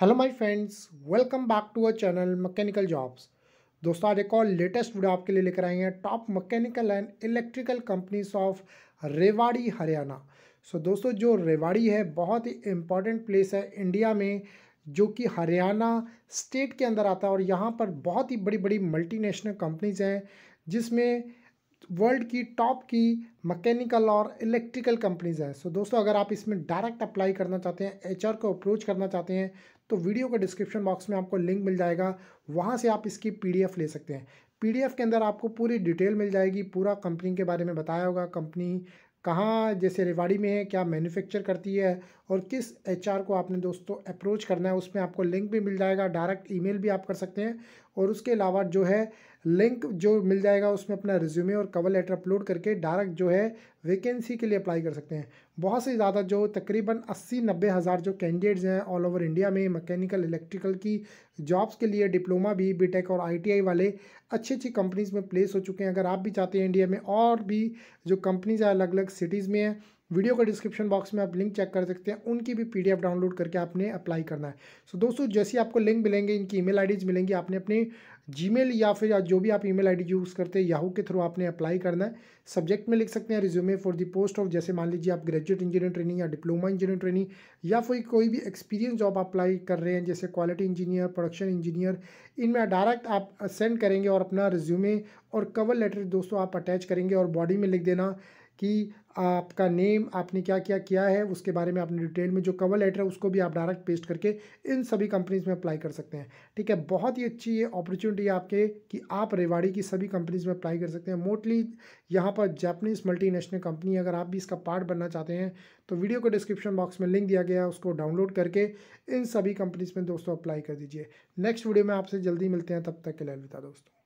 hello my friends welcome back to our channel mechanical jobs दोस्तों आज एक और लेटेस्ट वीडियो आपके लिए लेकर आए हैं top mechanical and electrical companies of Rewari Haryana so so, दोस्तों जो रेवाड़ी है बहुत ही इम्पॉर्टेंट प्लेस है इंडिया में जो कि हरियाणा स्टेट के अंदर आता है और यहाँ पर बहुत ही बड़ी बड़ी मल्टी कंपनीज हैं जिसमें वर्ल्ड की टॉप की मैकेनिकल और इलेक्ट्रिकल कंपनीज हैं सो so, दोस्तों अगर आप इसमें डायरेक्ट अप्लाई करना चाहते हैं एच को अप्रोच करना चाहते हैं तो वीडियो का डिस्क्रिप्शन बॉक्स में आपको लिंक मिल जाएगा वहाँ से आप इसकी पी ले सकते हैं पी के अंदर आपको पूरी डिटेल मिल जाएगी पूरा कंपनी के बारे में बताया होगा कंपनी कहाँ जैसे रेवाड़ी में है क्या मैन्युफैक्चर करती है और किस एचआर को आपने दोस्तों अप्रोच करना है उसमें आपको लिंक भी मिल जाएगा डायरेक्ट ईमेल भी आप कर सकते हैं और उसके अलावा जो है लिंक जो मिल जाएगा उसमें अपना रिज्यूमे और कवर लेटर अपलोड करके डायरेक्ट जो है वैकेंसी के लिए अप्लाई कर सकते हैं बहुत से ज़्यादा जो तकरीबन अस्सी नब्बे हज़ार जो कैंडिडेट्स हैं ऑल ओवर इंडिया में मैकेनिकल इलेक्ट्रिकल की जॉब्स के लिए डिप्लोमा भी बीटेक और आईटीआई वाले अच्छी अच्छी कंपनीज़ में प्लेस हो चुके हैं अगर आप भी चाहते हैं इंडिया में और भी जो कंपनीज़ अलग अलग सिटीज़ में हैं वीडियो का डिस्क्रिप्शन बॉक्स में आप लिंक चेक कर सकते हैं उनकी भी पीडीएफ डाउनलोड करके आपने अप्लाई करना है सो so, दोस्तों जैसे आपको लिंक मिलेंगे इनकी ईमेल आईडीज मिलेंगी आपने अपने जीमेल या फिर जो भी आप ईमेल आईडी यूज़ करते हैं याहू के थ्रू आपने अप्लाई करना है सब्जेक्ट में लिख सकते हैं resume for the post of जैसे मान लीजिए आप ग्रेजुएट इंजीनियर ट्रेनिंग या डिप्लोमा इंजीनियर ट्रेनिंग या फिर कोई भी एक्सपीरियंस जॉब अप्लाई कर रहे हैं जैसे क्वालिटी इंजीनियर प्रोडक्शन इंजीनियर इनमें डायरेक्ट आप सेंड करेंगे और अपना रिज्यूमे और कवर लेटर दोस्तों आप अटैच करेंगे और बॉडी में लिख देना कि आपका नेम आपने क्या क्या किया है उसके बारे में आपने डिटेल में जो कवर लेटर है उसको भी आप डायरेक्ट पेस्ट करके इन सभी कंपनीज़ में अप्लाई कर सकते हैं ठीक है बहुत ही अच्छी ये अपॉर्चुनिटी है आपके कि आप रेवाड़ी की सभी कंपनीज़ में अप्लाई कर सकते हैं मोस्टली यहाँ पर जापनीज़ मल्टीनेशनल कंपनी अगर आप भी इसका पार्ट बनना चाहते हैं तो वीडियो को डिस्क्रिप्शन बॉक्स में लिंक दिया गया है उसको डाउनलोड करके इन सभी कंपनीज़ में दोस्तों अप्लाई कर दीजिए नेक्स्ट वीडियो में आपसे जल्दी मिलते हैं तब तक के लिए अलविदा दोस्तों